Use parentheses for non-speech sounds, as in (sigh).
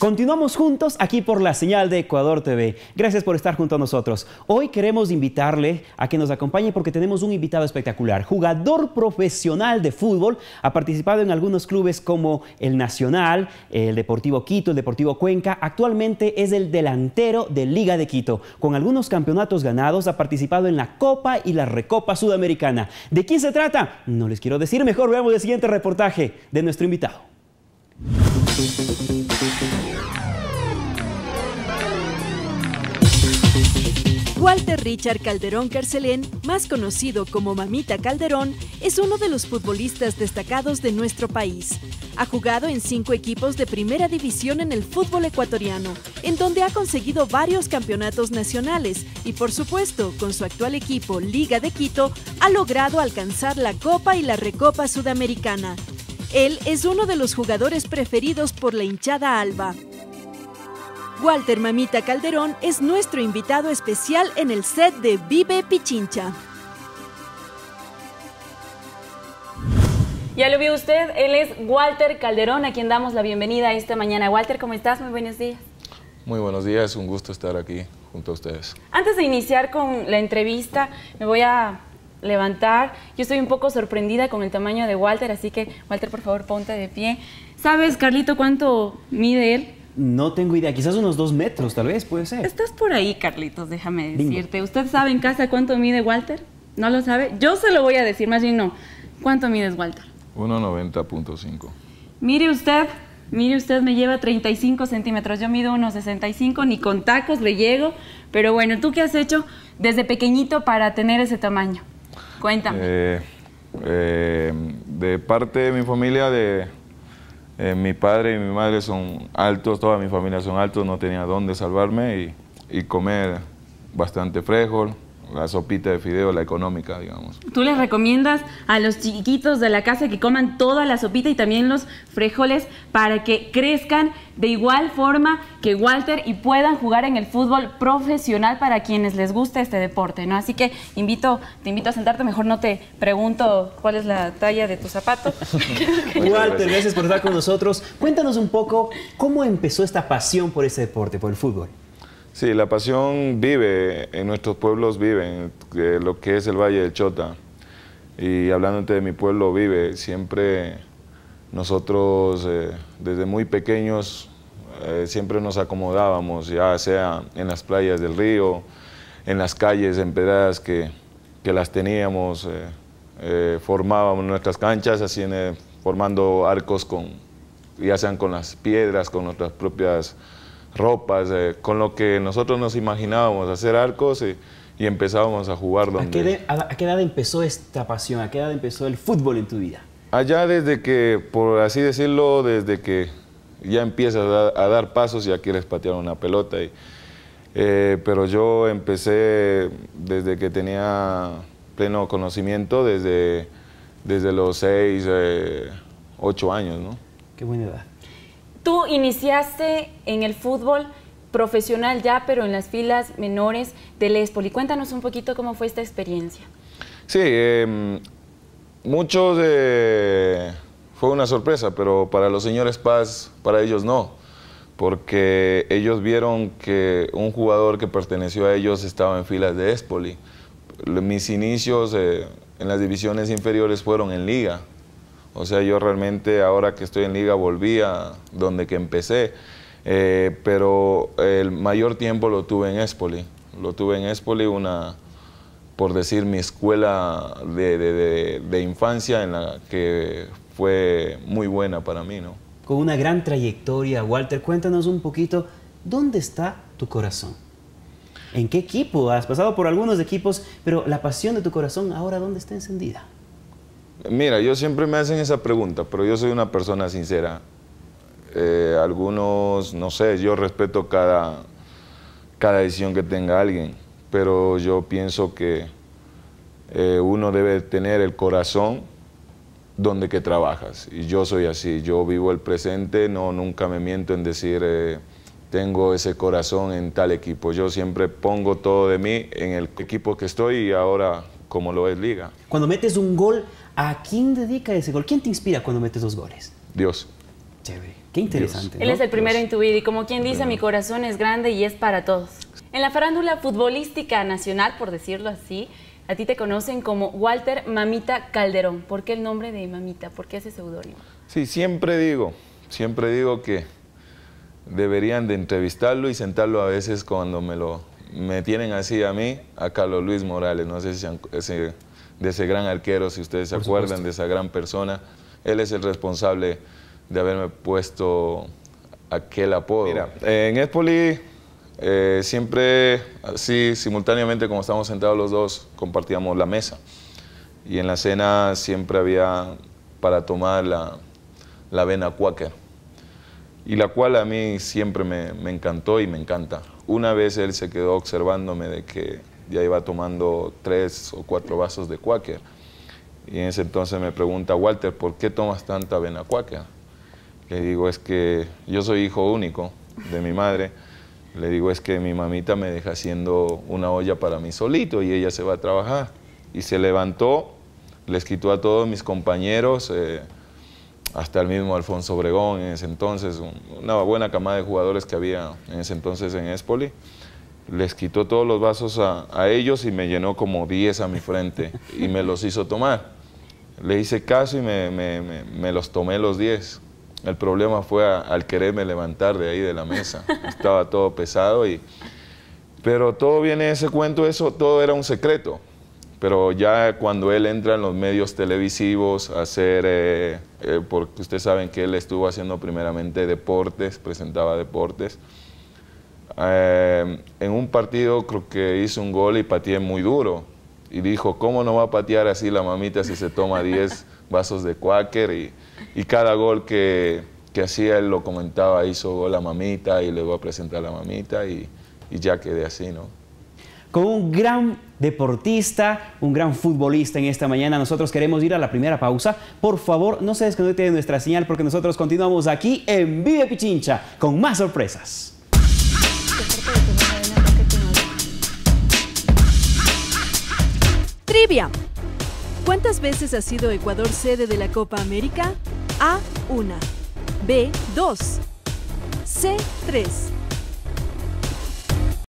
Continuamos juntos aquí por la señal de Ecuador TV. Gracias por estar junto a nosotros. Hoy queremos invitarle a que nos acompañe porque tenemos un invitado espectacular, jugador profesional de fútbol, ha participado en algunos clubes como el Nacional, el Deportivo Quito, el Deportivo Cuenca, actualmente es el delantero de Liga de Quito. Con algunos campeonatos ganados ha participado en la Copa y la Recopa Sudamericana. ¿De quién se trata? No les quiero decir, mejor veamos el siguiente reportaje de nuestro invitado. Walter Richard Calderón Carcelén, más conocido como Mamita Calderón, es uno de los futbolistas destacados de nuestro país. Ha jugado en cinco equipos de primera división en el fútbol ecuatoriano, en donde ha conseguido varios campeonatos nacionales y por supuesto con su actual equipo Liga de Quito ha logrado alcanzar la Copa y la Recopa Sudamericana. Él es uno de los jugadores preferidos por la hinchada alba. Walter Mamita Calderón es nuestro invitado especial en el set de Vive Pichincha. Ya lo vio usted, él es Walter Calderón, a quien damos la bienvenida esta mañana. Walter, ¿cómo estás? Muy buenos días. Muy buenos días, un gusto estar aquí junto a ustedes. Antes de iniciar con la entrevista, me voy a levantar. Yo estoy un poco sorprendida con el tamaño de Walter, así que Walter, por favor, ponte de pie. ¿Sabes, Carlito, cuánto mide él? No tengo idea, quizás unos dos metros, tal vez, puede ser. Estás por ahí, Carlitos, déjame decirte. ¿Usted sabe en casa cuánto mide Walter? ¿No lo sabe? Yo se lo voy a decir, más bien no. ¿Cuánto mides, Walter? 1,90.5. Mire usted, mire usted, me lleva 35 centímetros. Yo mido 1,65, ni con tacos le llego. Pero bueno, ¿tú qué has hecho desde pequeñito para tener ese tamaño? Cuéntame. Eh, eh, de parte de mi familia, de, eh, mi padre y mi madre son altos, toda mi familia son altos, no tenía dónde salvarme y, comer bastante frijol, la sopita de fideo, la económica, digamos. ¿Tú les recomiendas a los chiquitos de la casa que coman toda la sopita y también los frijoles para que crezcan de igual forma que Walter y puedan jugar en el fútbol profesional para quienes les gusta este deporte, ¿no? Así que invito, te invito a sentarte, mejor no te pregunto cuál es la talla de tu zapato. (laughs) Walter, gracias por estar con nosotros. Cuéntanos un poco cómo empezó esta pasión por ese deporte, por el fútbol. Sí, la pasión vive, en nuestros pueblos vive, eh, lo que es el Valle de Chota. Y hablándote de mi pueblo vive, siempre nosotros eh, desde muy pequeños eh, siempre nos acomodábamos, ya sea en las playas del río, en las calles empedradas que, que las teníamos, formábamos nuestras canchas así formando arcos con, ya sean con las piedras, con nuestras propias ropas, eh, con lo que nosotros nos imaginábamos, hacer arcos y, empezábamos a jugar. Donde... ¿A, qué edad empezó esta pasión? ¿A qué edad empezó el fútbol en tu vida? Allá desde que, por así decirlo, desde que ya empiezas a, dar pasos y ya quieres patear una pelota. Y, eh, pero yo empecé desde que tenía pleno conocimiento, desde, desde los 6, 8 eh, años, ¿no? Qué buena edad. Tú iniciaste en el fútbol profesional ya, pero en las filas menores del Espoli. Cuéntanos un poquito cómo fue esta experiencia. Sí, em, muchos fue una sorpresa, pero para los señores Paz, para ellos no, porque ellos vieron que un jugador que perteneció a ellos estaba en filas de Espoli. Mis inicios eh, en las divisiones inferiores fueron en liga o sea, yo realmente ahora que estoy en liga volví a donde que empecé, eh, pero el mayor tiempo lo tuve en Espoli. Lo tuve en Espoli, una, por decir, mi escuela de, de infancia en la que fue muy buena para mí, ¿no? Con una gran trayectoria, Walter, cuéntanos un poquito, ¿dónde está tu corazón? ¿En qué equipo? Has pasado por algunos equipos, pero la pasión de tu corazón ahora, ¿dónde está encendida? Mira, yo siempre me hacen esa pregunta, pero yo soy una persona sincera. Eh, algunos, no sé, yo respeto cada, cada decisión que tenga alguien, pero yo pienso que eh, uno debe tener el corazón donde que trabajas. Y yo soy así, yo vivo el presente, no, nunca me miento en decir eh, tengo ese corazón en tal equipo. Yo siempre pongo todo de mí en el equipo que estoy y ahora como lo es Liga. Cuando metes un gol, ¿A quién dedica ese gol? ¿Quién te inspira cuando metes dos goles? Dios. Chévere. Qué interesante. Él es el primero en tu vida y como quien dice, mi corazón es grande y es para todos. En la farándula futbolística nacional, por decirlo así, a ti te conocen como Walter Mamita Calderón. ¿Por qué el nombre de Mamita? ¿Por qué ese seudónimo? Sí, siempre digo, siempre digo que deberían de entrevistarlo y sentarlo a veces cuando me lo me tienen así a mí, a Carlos Luis Morales. No sé si, si de ese gran arquero, si ustedes se acuerdan, de esa gran persona. Él es el responsable de haberme puesto aquel apodo. Mira, eh, en Espoli eh, siempre así simultáneamente como estábamos sentados los dos compartíamos la mesa y en la cena siempre había para tomar la, la avena cuáquer. y la cual a mí siempre me, encantó y me encanta. Una vez él se quedó observándome de que ya iba tomando tres o cuatro vasos de cuáquer. Y en ese entonces me pregunta Walter, ¿por qué tomas tanta avena cuáquer? Le digo, es que yo soy hijo único de mi madre. Le digo, es que mi mamita me deja haciendo una olla para mí solito y ella se va a trabajar. Y se levantó, les quitó a todos mis compañeros, eh, hasta el mismo Alfonso Obregón en ese entonces, una buena camada de jugadores que había en ese entonces en Espoli les quitó todos los vasos a, ellos y me llenó como 10 a mi frente y me los hizo tomar. Le hice caso y me, los tomé los 10. El problema fue al quererme levantar de ahí de la mesa. Estaba todo pesado y... Pero todo viene ese cuento, eso todo era un secreto. Pero ya cuando él entra en los medios televisivos a hacer, eh, eh, porque ustedes saben que él estuvo haciendo primeramente deportes, presentaba deportes, eh, en un partido creo que hizo un gol y pateé muy duro. Y dijo, ¿cómo no va a patear así la mamita si se toma 10 (laughs) vasos de cuáquer? Y, cada gol que, que hacía, él lo comentaba, hizo gol mamita y le voy a presentar a la mamita y, y ya quedé así, ¿no? Con un gran deportista, un gran futbolista en esta mañana. Nosotros queremos ir a la primera pausa. Por favor, no se desconecte de nuestra señal porque nosotros continuamos aquí en Vive Pichincha con más sorpresas. Trivia. ¿Cuántas veces ha sido Ecuador sede de la Copa América? A. 1. B. 2. C. 3.